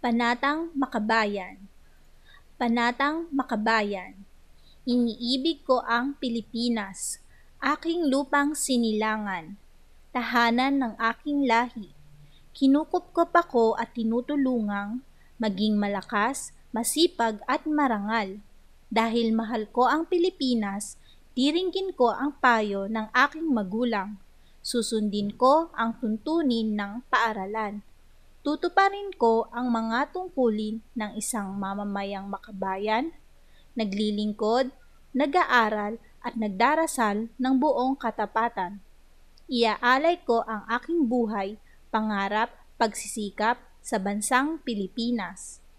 Panatang Makabayan Panatang Makabayan Iniibig ko ang Pilipinas, aking lupang sinilangan, tahanan ng aking lahi. ko pa ako at tinutulungang maging malakas, masipag at marangal. Dahil mahal ko ang Pilipinas, tiringkin ko ang payo ng aking magulang. Susundin ko ang tuntunin ng paaralan tutuparin ko ang mga tungkulin ng isang mamamayang makabayan, naglilingkod, nag-aaral at nagdarasal ng buong katapatan. Iaalay ko ang aking buhay, pangarap, pagsisikap sa bansang Pilipinas.